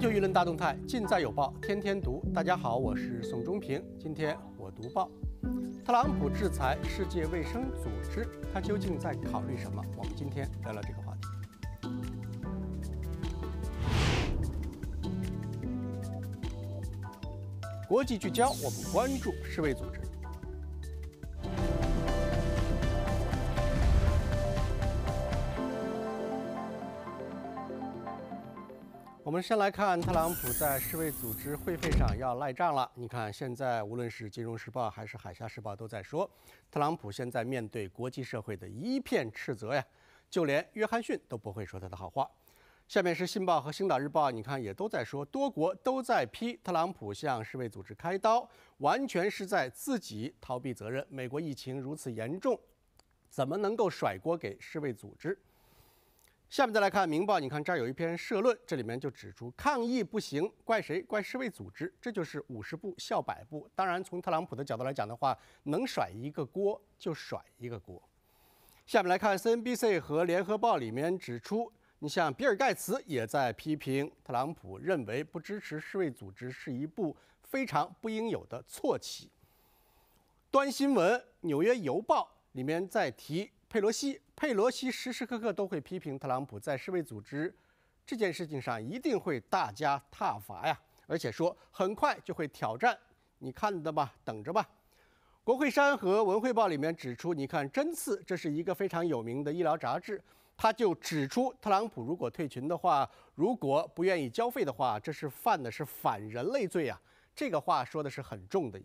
就舆论大动态，尽在《有报》，天天读。大家好，我是宋忠平。今天我读报，特朗普制裁世界卫生组织，他究竟在考虑什么？我们今天聊聊这个话题。国际聚焦，我们关注世卫组织。我们先来看特朗普在世卫组织会费上要赖账了。你看，现在无论是《金融时报》还是《海峡时报》都在说，特朗普现在面对国际社会的一片斥责呀，就连约翰逊都不会说他的好话。下面是《信报》和《星岛日报》，你看也都在说，多国都在批特朗普向世卫组织开刀，完全是在自己逃避责任。美国疫情如此严重，怎么能够甩锅给世卫组织？下面再来看《明报》，你看这儿有一篇社论，这里面就指出抗议不行，怪谁？怪世卫组织，这就是五十步笑百步。当然，从特朗普的角度来讲的话，能甩一个锅就甩一个锅。下面来看 CNBC 和《联合报》里面指出，你像比尔盖茨也在批评特朗普，认为不支持世卫组织是一步非常不应有的错棋。端新闻，《纽约邮报》里面在提。佩罗西，佩罗西时时刻刻都会批评特朗普，在世卫组织这件事情上一定会大加挞伐呀，而且说很快就会挑战，你看的吧，等着吧。国会山和文汇报里面指出，你看《针刺》，这是一个非常有名的医疗杂志，他就指出，特朗普如果退群的话，如果不愿意交费的话，这是犯的是反人类罪啊，这个话说的是很重的。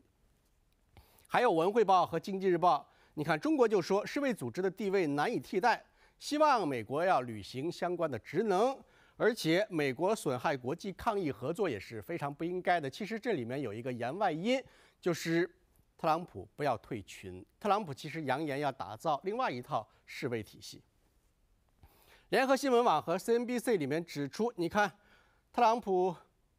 还有文汇报和经济日报。你看，中国就说世卫组织的地位难以替代，希望美国要履行相关的职能，而且美国损害国际抗疫合作也是非常不应该的。其实这里面有一个言外音，就是特朗普不要退群。特朗普其实扬言要打造另外一套世卫体系。联合新闻网和 CNBC 里面指出，你看，特朗普。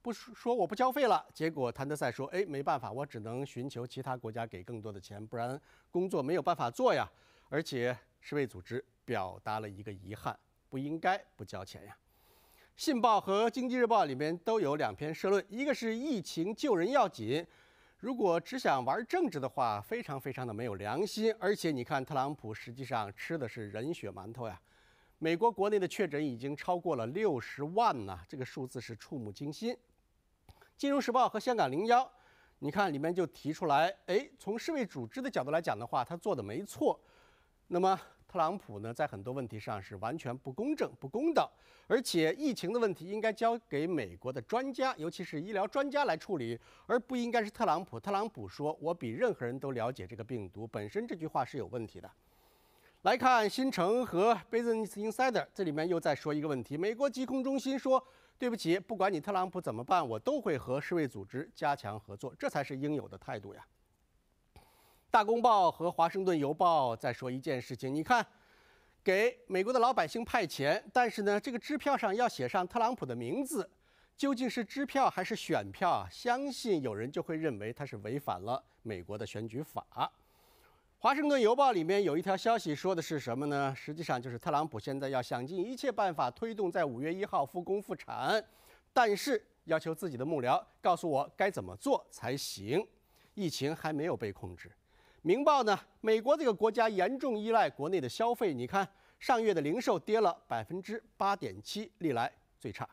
不说我不交费了，结果谭德赛说：“哎，没办法，我只能寻求其他国家给更多的钱，不然工作没有办法做呀。”而且世卫组织表达了一个遗憾，不应该不交钱呀。《信报》和《经济日报》里面都有两篇社论，一个是疫情救人要紧，如果只想玩政治的话，非常非常的没有良心。而且你看，特朗普实际上吃的是人血馒头呀。美国国内的确诊已经超过了六十万呢，这个数字是触目惊心。《金融时报》和香港零幺，你看里面就提出来，哎，从世卫组织的角度来讲的话，他做的没错。那么特朗普呢，在很多问题上是完全不公正、不公道，而且疫情的问题应该交给美国的专家，尤其是医疗专家来处理，而不应该是特朗普。特朗普说：“我比任何人都了解这个病毒本身。”这句话是有问题的。来看新城和 Business Insider，这里面又再说一个问题：美国疾控中心说。对不起，不管你特朗普怎么办，我都会和世卫组织加强合作，这才是应有的态度呀。《大公报》和《华盛顿邮报》在说一件事情，你看，给美国的老百姓派钱，但是呢，这个支票上要写上特朗普的名字，究竟是支票还是选票相信有人就会认为他是违反了美国的选举法。《华盛顿邮报》里面有一条消息说的是什么呢？实际上就是特朗普现在要想尽一切办法推动在五月一号复工复产，但是要求自己的幕僚告诉我该怎么做才行。疫情还没有被控制。《明报》呢？美国这个国家严重依赖国内的消费，你看上月的零售跌了百分之八点七，历来最差。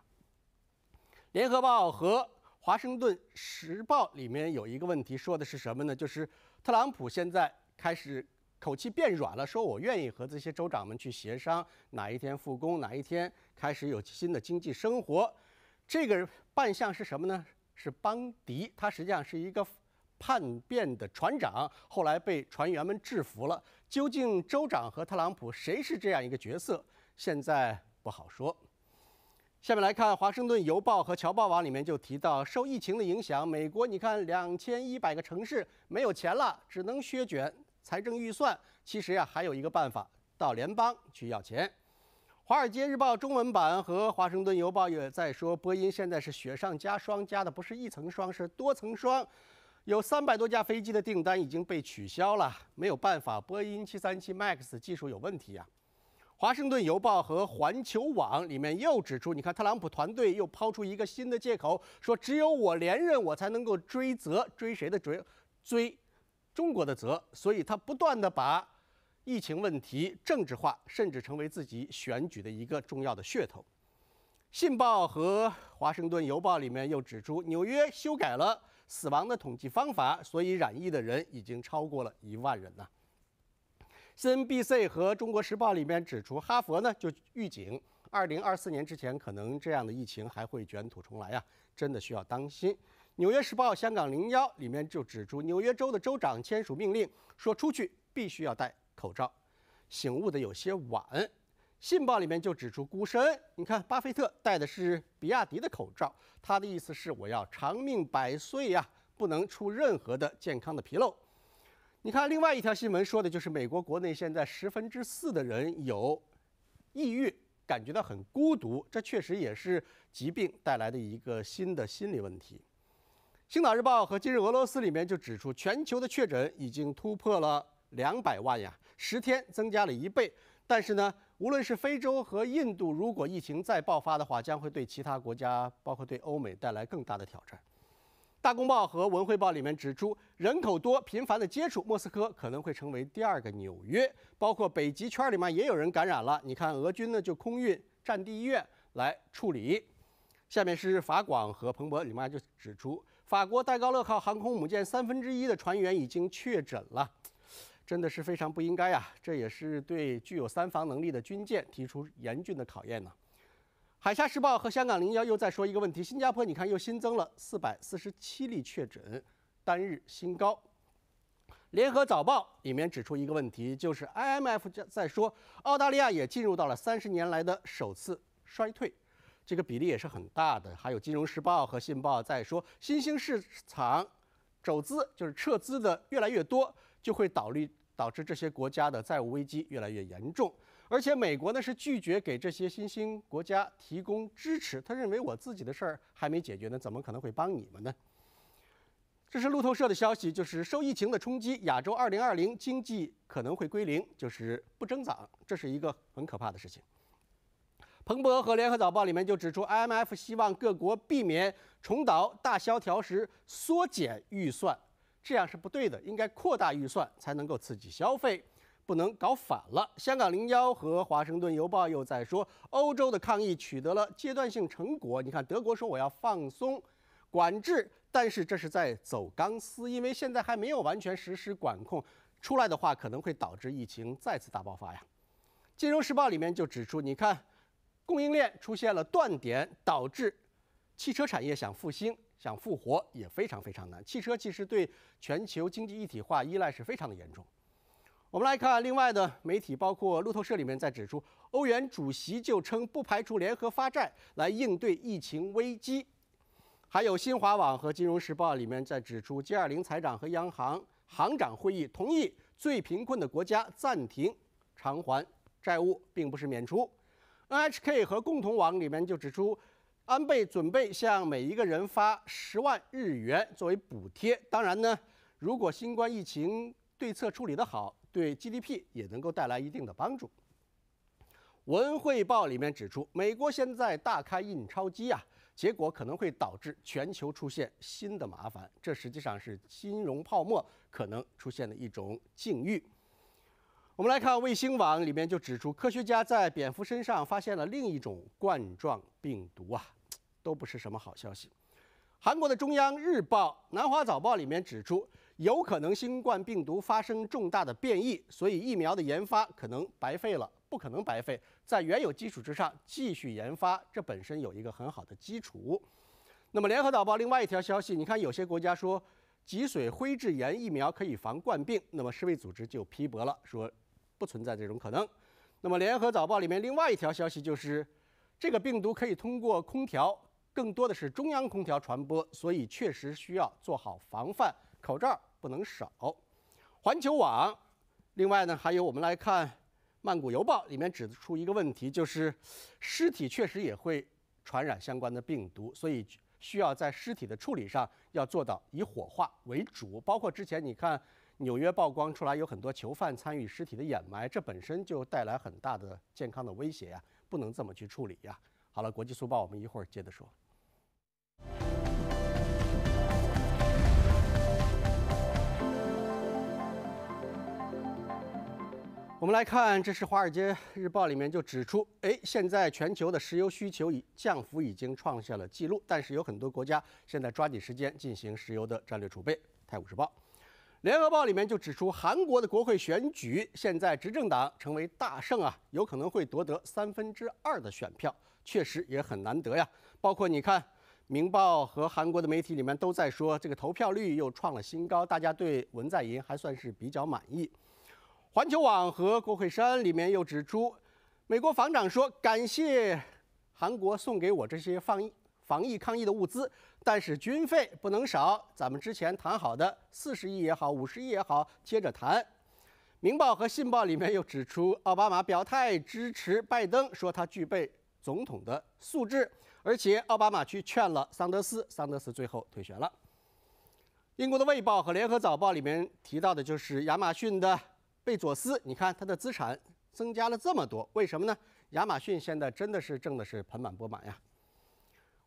《联合报》和《华盛顿时报》里面有一个问题说的是什么呢？就是特朗普现在。开始口气变软了，说我愿意和这些州长们去协商，哪一天复工，哪一天开始有新的经济生活。这个扮相是什么呢？是邦迪，他实际上是一个叛变的船长，后来被船员们制服了。究竟州长和特朗普谁是这样一个角色？现在不好说。下面来看《华盛顿邮报》和《侨报网》里面就提到，受疫情的影响，美国你看，两千一百个城市没有钱了，只能削减。财政预算其实呀，还有一个办法，到联邦去要钱。《华尔街日报》中文版和《华盛顿邮报》也在说，波音现在是雪上加霜，加的不是一层霜，是多层霜。有三百多架飞机的订单已经被取消了，没有办法，波音737 MAX 技术有问题啊。《华盛顿邮报》和环球网里面又指出，你看特朗普团队又抛出一个新的借口，说只有我连任，我才能够追责，追谁的追，追。中国的责，所以他不断的把疫情问题政治化，甚至成为自己选举的一个重要的噱头。《信报》和《华盛顿邮报》里面又指出，纽约修改了死亡的统计方法，所以染疫的人已经超过了一万人呢。CNBC 和《中国时报》里面指出，哈佛呢就预警，二零二四年之前可能这样的疫情还会卷土重来呀，真的需要当心。《纽约时报》、《香港零幺》里面就指出，纽约州的州长签署命令说：“出去必须要戴口罩。”醒悟的有些晚，《信报》里面就指出，孤身。你看，巴菲特戴的是比亚迪的口罩，他的意思是我要长命百岁呀，不能出任何的健康的纰漏。你看，另外一条新闻说的就是，美国国内现在十分之四的人有抑郁，感觉到很孤独，这确实也是疾病带来的一个新的心理问题。青岛日报和今日俄罗斯里面就指出，全球的确诊已经突破了两百万呀，十天增加了一倍。但是呢，无论是非洲和印度，如果疫情再爆发的话，将会对其他国家，包括对欧美带来更大的挑战。大公报和文汇报里面指出，人口多、频繁的接触，莫斯科可能会成为第二个纽约。包括北极圈里面也有人感染了。你看，俄军呢就空运战地医院来处理。下面是法广和彭博里面就指出。法国戴高乐号航空母舰三分之一的船员已经确诊了，真的是非常不应该啊！这也是对具有三防能力的军舰提出严峻的考验呢。海峡时报和香港零幺又在说一个问题：新加坡，你看又新增了四百四十七例确诊，单日新高。联合早报里面指出一个问题，就是 IMF 在说澳大利亚也进入到了三十年来的首次衰退。这个比例也是很大的。还有《金融时报》和《信报》在说，新兴市场走资就是撤资的越来越多，就会导率导致这些国家的债务危机越来越严重。而且美国呢是拒绝给这些新兴国家提供支持，他认为我自己的事儿还没解决呢，怎么可能会帮你们呢？这是路透社的消息，就是受疫情的冲击，亚洲二零二零经济可能会归零，就是不增长，这是一个很可怕的事情。彭博和联合早报里面就指出，IMF 希望各国避免重蹈大萧条时缩减预算，这样是不对的，应该扩大预算才能够刺激消费，不能搞反了。香港零幺和华盛顿邮报又在说，欧洲的抗议取得了阶段性成果。你看，德国说我要放松管制，但是这是在走钢丝，因为现在还没有完全实施管控，出来的话可能会导致疫情再次大爆发呀。金融时报里面就指出，你看。供应链出现了断点，导致汽车产业想复兴、想复活也非常非常难。汽车其实对全球经济一体化依赖是非常的严重。我们来看另外的媒体，包括路透社里面在指出，欧元主席就称不排除联合发债来应对疫情危机。还有新华网和金融时报里面在指出，G20 财长和央行行长会议同意最贫困的国家暂停偿还债务，并不是免除。NHK 和共同网里面就指出，安倍准备向每一个人发十万日元作为补贴。当然呢，如果新冠疫情对策处理得好，对 GDP 也能够带来一定的帮助。文汇报里面指出，美国现在大开印钞机呀，结果可能会导致全球出现新的麻烦。这实际上是金融泡沫可能出现的一种境遇。我们来看卫星网里面就指出，科学家在蝙蝠身上发现了另一种冠状病毒啊，都不是什么好消息。韩国的中央日报、南华早报里面指出，有可能新冠病毒发生重大的变异，所以疫苗的研发可能白费了。不可能白费，在原有基础之上继续研发，这本身有一个很好的基础。那么联合早报另外一条消息，你看有些国家说脊髓灰质炎疫苗可以防冠病，那么世卫组织就批驳了，说。不存在这种可能。那么，《联合早报》里面另外一条消息就是，这个病毒可以通过空调，更多的是中央空调传播，所以确实需要做好防范，口罩不能少。环球网，另外呢，还有我们来看《曼谷邮报》里面指出一个问题，就是尸体确实也会传染相关的病毒，所以需要在尸体的处理上要做到以火化为主，包括之前你看。纽约曝光出来有很多囚犯参与尸体的掩埋，这本身就带来很大的健康的威胁呀，不能这么去处理呀。好了，国际速报，我们一会儿接着说。我们来看，这是《华尔街日报》里面就指出，哎，现在全球的石油需求已降幅已经创下了记录，但是有很多国家现在抓紧时间进行石油的战略储备，《泰晤士报》。联合报里面就指出，韩国的国会选举现在执政党成为大胜啊，有可能会夺得三分之二的选票，确实也很难得呀。包括你看，明报和韩国的媒体里面都在说，这个投票率又创了新高，大家对文在寅还算是比较满意。环球网和国会山里面又指出，美国防长说感谢韩国送给我这些放映’。防疫抗疫的物资，但是军费不能少。咱们之前谈好的四十亿也好，五十亿也好，接着谈。明报和信报里面又指出，奥巴马表态支持拜登，说他具备总统的素质，而且奥巴马去劝了桑德斯，桑德斯最后退选了。英国的卫报和联合早报里面提到的就是亚马逊的贝佐斯，你看他的资产增加了这么多，为什么呢？亚马逊现在真的是挣的是盆满钵满呀。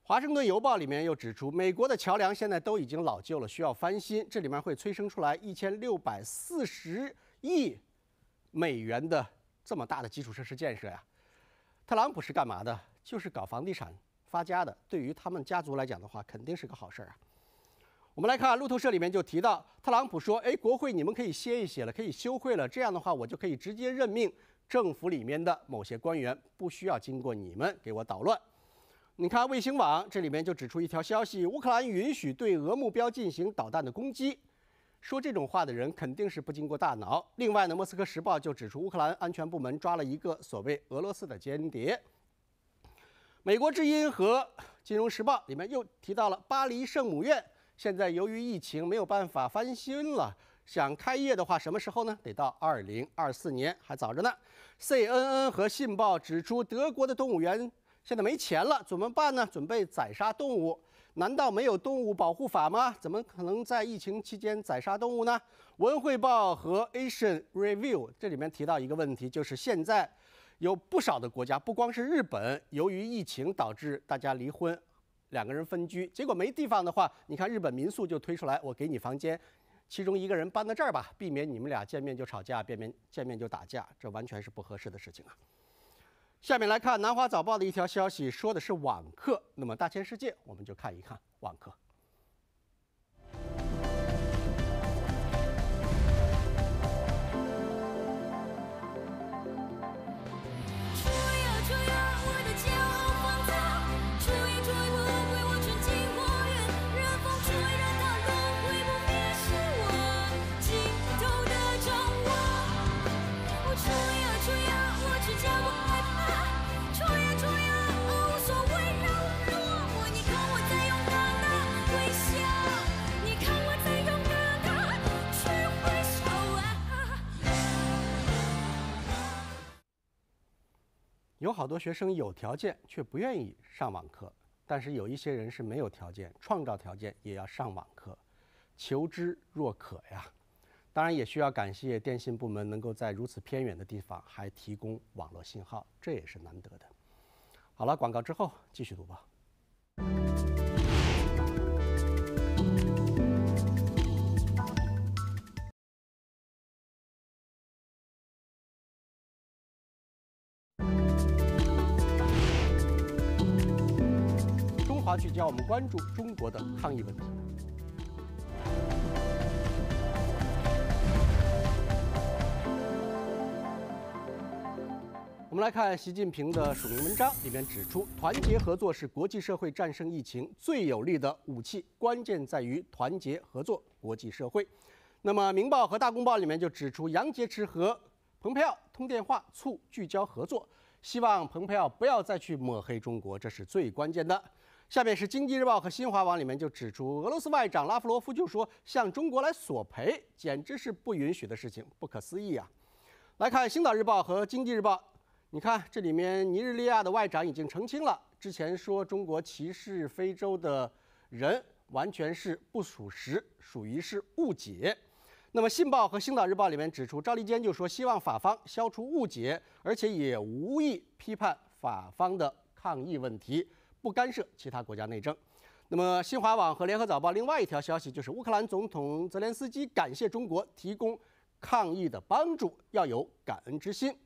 《华盛顿邮报》里面又指出，美国的桥梁现在都已经老旧了，需要翻新，这里面会催生出来一千六百四十亿美元的这么大的基础设施建设呀。特朗普是干嘛的？就是搞房地产发家的。对于他们家族来讲的话，肯定是个好事儿啊。我们来看路透社里面就提到，特朗普说：“哎，国会你们可以歇一歇了，可以休会了，这样的话我就可以直接任命政府里面的某些官员，不需要经过你们给我捣乱。”你看卫星网，这里面就指出一条消息：乌克兰允许对俄目标进行导弹的攻击。说这种话的人肯定是不经过大脑。另外呢，莫斯科时报就指出，乌克兰安全部门抓了一个所谓俄罗斯的间谍。美国之音和《金融时报》里面又提到了巴黎圣母院，现在由于疫情没有办法翻新了，想开业的话什么时候呢？得到二零二四年还早着呢。CNN 和《信报》指出，德国的动物园。现在没钱了，怎么办呢？准备宰杀动物？难道没有动物保护法吗？怎么可能在疫情期间宰杀动物呢？文汇报和 Asian Review 这里面提到一个问题，就是现在有不少的国家，不光是日本，由于疫情导致大家离婚，两个人分居，结果没地方的话，你看日本民宿就推出来，我给你房间，其中一个人搬到这儿吧，避免你们俩见面就吵架，见面见面就打架，这完全是不合适的事情啊。下面来看《南华早报》的一条消息，说的是网课。那么，大千世界，我们就看一看网课。有好多学生有条件却不愿意上网课，但是有一些人是没有条件，创造条件也要上网课，求知若渴呀！当然也需要感谢电信部门能够在如此偏远的地方还提供网络信号，这也是难得的。好了，广告之后继续读吧。让我们关注中国的抗疫问题。我们来看习近平的署名文章，里面指出，团结合作是国际社会战胜疫情最有力的武器，关键在于团结合作国际社会。那么，《明报》和《大公报》里面就指出，杨洁篪和蓬佩奥通电话，促聚焦合作，希望蓬佩奥不要再去抹黑中国，这是最关键的。下面是经济日报和新华网里面就指出，俄罗斯外长拉夫罗夫就说向中国来索赔简直是不允许的事情，不可思议啊！来看《星岛日报》和《经济日报》，你看这里面尼日利亚的外长已经澄清了，之前说中国歧视非洲的人完全是不属实，属于是误解。那么《信报》和《星岛日报》里面指出，赵立坚就说希望法方消除误解，而且也无意批判法方的抗议问题。不干涉其他国家内政。那么，新华网和联合早报另外一条消息就是，乌克兰总统泽连斯基感谢中国提供抗疫的帮助，要有感恩之心。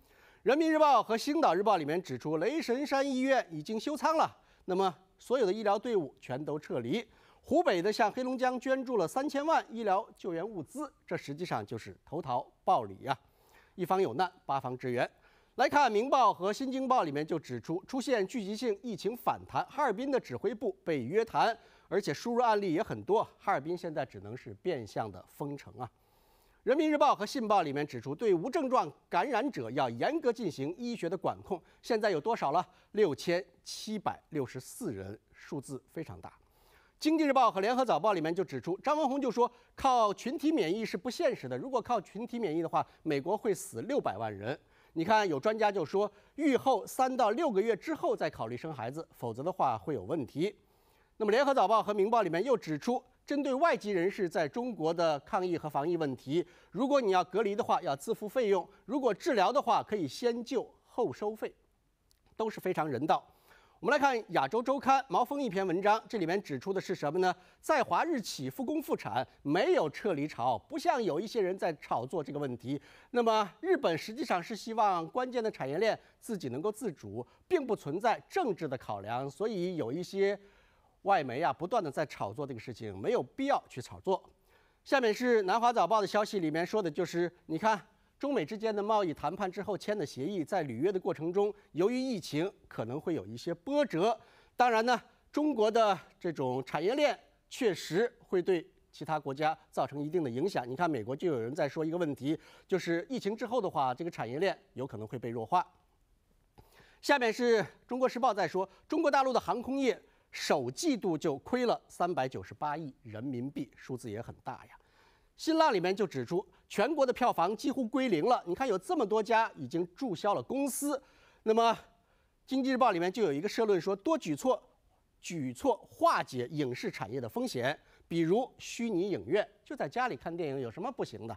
人民日报和星岛日报里面指出，雷神山医院已经休舱了，那么所有的医疗队伍全都撤离。湖北的向黑龙江捐助了三千万医疗救援物资，这实际上就是投桃报李呀，一方有难，八方支援。来看《明报》和《新京报》里面就指出，出现聚集性疫情反弹，哈尔滨的指挥部被约谈，而且输入案例也很多。哈尔滨现在只能是变相的封城啊！《人民日报》和《信报》里面指出，对无症状感染者要严格进行医学的管控。现在有多少了？六千七百六十四人，数字非常大。《经济日报》和《联合早报》里面就指出，张文宏就说，靠群体免疫是不现实的。如果靠群体免疫的话，美国会死六百万人。你看，有专家就说，愈后三到六个月之后再考虑生孩子，否则的话会有问题。那么，《联合早报》和《明报》里面又指出，针对外籍人士在中国的抗疫和防疫问题，如果你要隔离的话，要自付费用；如果治疗的话，可以先救后收费，都是非常人道。我们来看《亚洲周刊》毛峰一篇文章，这里面指出的是什么呢？在华日起复工复产没有撤离潮，不像有一些人在炒作这个问题。那么日本实际上是希望关键的产业链自己能够自主，并不存在政治的考量，所以有一些外媒啊不断的在炒作这个事情，没有必要去炒作。下面是《南华早报》的消息，里面说的就是你看。中美之间的贸易谈判之后签的协议，在履约的过程中，由于疫情可能会有一些波折。当然呢，中国的这种产业链确实会对其他国家造成一定的影响。你看，美国就有人在说一个问题，就是疫情之后的话，这个产业链有可能会被弱化。下面是中国时报在说，中国大陆的航空业首季度就亏了三百九十八亿人民币，数字也很大呀。新浪里面就指出，全国的票房几乎归零了。你看，有这么多家已经注销了公司。那么，《经济日报》里面就有一个社论说，多举措、举措化解影视产业的风险，比如虚拟影院就在家里看电影有什么不行的？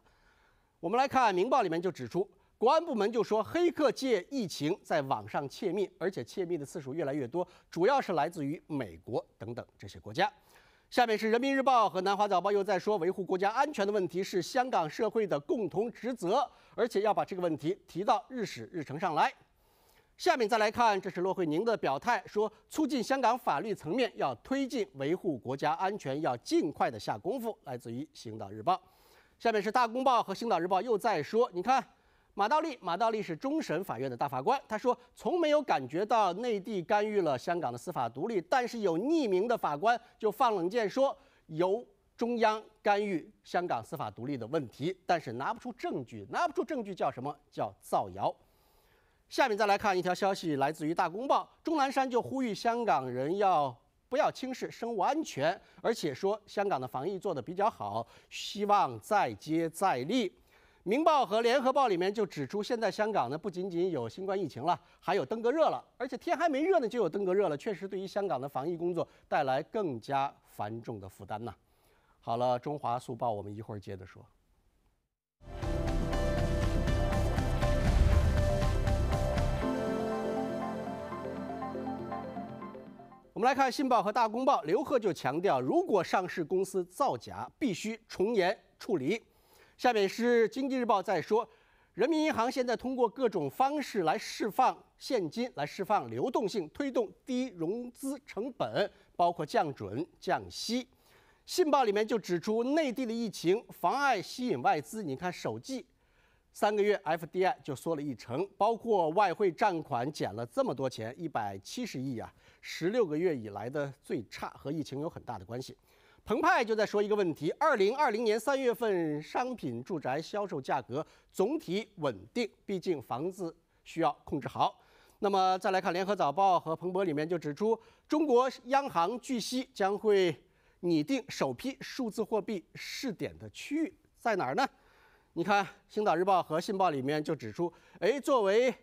我们来看《明报》里面就指出，国安部门就说黑客借疫情在网上窃密，而且窃密的次数越来越多，主要是来自于美国等等这些国家。下面是人民日报和南华早报又在说，维护国家安全的问题是香港社会的共同职责，而且要把这个问题提到日史日程上来。下面再来看，这是骆惠宁的表态，说促进香港法律层面要推进维护国家安全，要尽快的下功夫。来自于《星岛日报》。下面是《大公报》和《星岛日报》又在说，你看。马道立，马道立是终审法院的大法官，他说从没有感觉到内地干预了香港的司法独立，但是有匿名的法官就放冷箭说由中央干预香港司法独立的问题，但是拿不出证据，拿不出证据叫什么叫造谣。下面再来看一条消息，来自于《大公报》，钟南山就呼吁香港人要不要轻视生物安全，而且说香港的防疫做得比较好，希望再接再厉。《明报》和《联合报》里面就指出，现在香港呢，不仅仅有新冠疫情了，还有登革热了，而且天还没热呢，就有登革热了，确实对于香港的防疫工作带来更加繁重的负担呐。好了，《中华速报》，我们一会儿接着说。我们来看《信报》和《大公报》，刘鹤就强调，如果上市公司造假，必须从严处理。下面是经济日报再说，人民银行现在通过各种方式来释放现金，来释放流动性，推动低融资成本，包括降准、降息。信报里面就指出，内地的疫情妨碍吸引外资。你看，首季三个月 FDI 就缩了一成，包括外汇占款减了这么多钱，一百七十亿啊，十六个月以来的最差，和疫情有很大的关系。澎湃就在说一个问题：二零二零年三月份商品住宅销售价格总体稳定，毕竟房子需要控制好。那么再来看《联合早报》和彭博里面就指出，中国央行据悉将会拟定首批数字货币试点的区域在哪儿呢？你看《星岛日报》和《信报》里面就指出，哎，作为。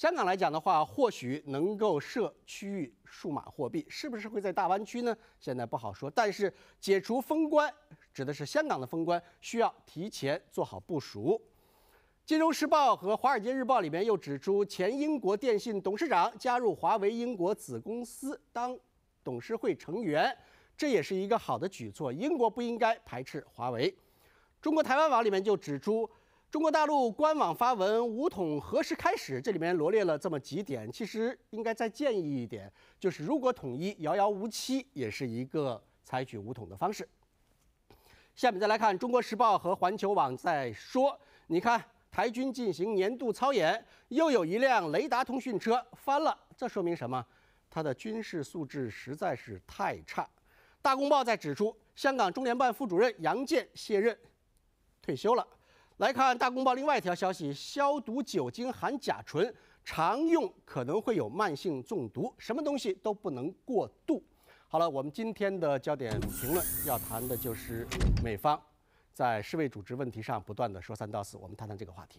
香港来讲的话，或许能够设区域数码货币，是不是会在大湾区呢？现在不好说。但是解除封关，指的是香港的封关，需要提前做好部署。《金融时报》和《华尔街日报》里面又指出，前英国电信董事长加入华为英国子公司当董事会成员，这也是一个好的举措。英国不应该排斥华为。中国台湾网里面就指出。中国大陆官网发文：武统何时开始？这里面罗列了这么几点。其实应该再建议一点，就是如果统一遥遥无期，也是一个采取武统的方式。下面再来看《中国时报》和环球网在说：你看，台军进行年度操演，又有一辆雷达通讯车翻了。这说明什么？他的军事素质实在是太差。《大公报》在指出，香港中联办副主任杨健卸任，退休了。来看大公报另外一条消息：消毒酒精含甲醇，常用可能会有慢性中毒。什么东西都不能过度。好了，我们今天的焦点评论要谈的就是美方在世卫组织问题上不断的说三道四。我们谈谈这个话题。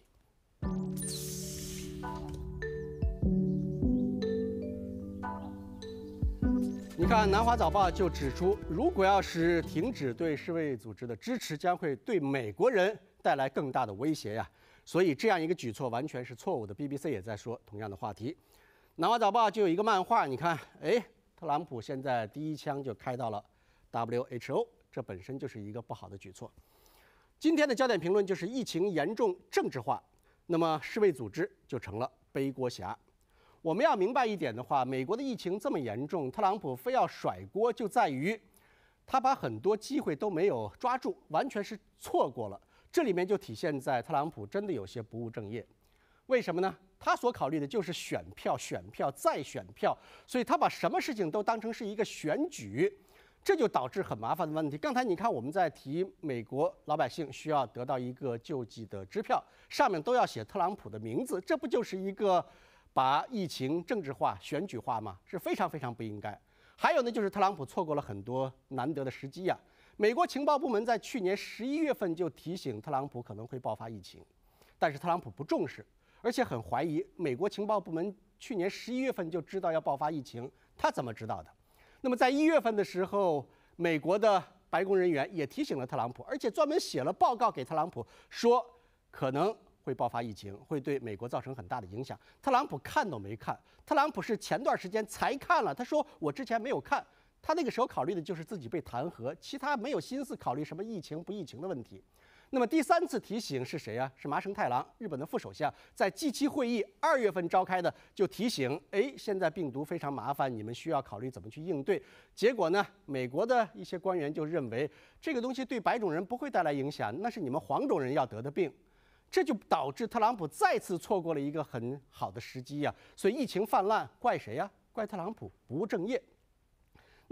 你看《南华早报》就指出，如果要是停止对世卫组织的支持，将会对美国人。带来更大的威胁呀，所以这样一个举措完全是错误的。BBC 也在说同样的话题。《南华早报》就有一个漫画，你看，哎，特朗普现在第一枪就开到了 WHO，这本身就是一个不好的举措。今天的焦点评论就是疫情严重政治化，那么世卫组织就成了背锅侠。我们要明白一点的话，美国的疫情这么严重，特朗普非要甩锅，就在于他把很多机会都没有抓住，完全是错过了。这里面就体现在特朗普真的有些不务正业，为什么呢？他所考虑的就是选票、选票再选票，所以他把什么事情都当成是一个选举，这就导致很麻烦的问题。刚才你看我们在提美国老百姓需要得到一个救济的支票，上面都要写特朗普的名字，这不就是一个把疫情政治化、选举化吗？是非常非常不应该。还有呢，就是特朗普错过了很多难得的时机呀。美国情报部门在去年十一月份就提醒特朗普可能会爆发疫情，但是特朗普不重视，而且很怀疑美国情报部门去年十一月份就知道要爆发疫情，他怎么知道的？那么在一月份的时候，美国的白宫人员也提醒了特朗普，而且专门写了报告给特朗普，说可能会爆发疫情，会对美国造成很大的影响。特朗普看都没看，特朗普是前段时间才看了，他说我之前没有看。他那个时候考虑的就是自己被弹劾，其他没有心思考虑什么疫情不疫情的问题。那么第三次提醒是谁呀？是麻生太郎，日本的副首相，在 G7 会议二月份召开的就提醒：哎，现在病毒非常麻烦，你们需要考虑怎么去应对。结果呢，美国的一些官员就认为这个东西对白种人不会带来影响，那是你们黄种人要得的病。这就导致特朗普再次错过了一个很好的时机呀。所以疫情泛滥怪谁呀？怪特朗普不务正业。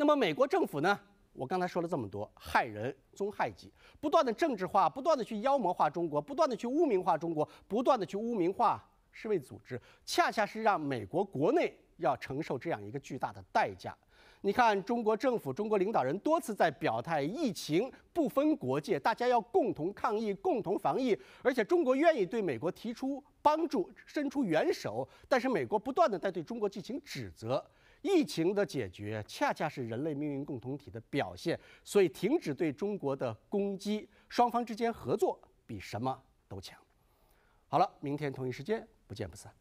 那么美国政府呢？我刚才说了这么多，害人终害己，不断的政治化，不断的去妖魔化中国，不断的去污名化中国，不断的去污名化世卫组织，恰恰是让美国国内要承受这样一个巨大的代价。你看，中国政府、中国领导人多次在表态，疫情不分国界，大家要共同抗疫、共同防疫，而且中国愿意对美国提出帮助，伸出援手，但是美国不断的在对中国进行指责。疫情的解决恰恰是人类命运共同体的表现，所以停止对中国的攻击，双方之间合作比什么都强。好了，明天同一时间不见不散。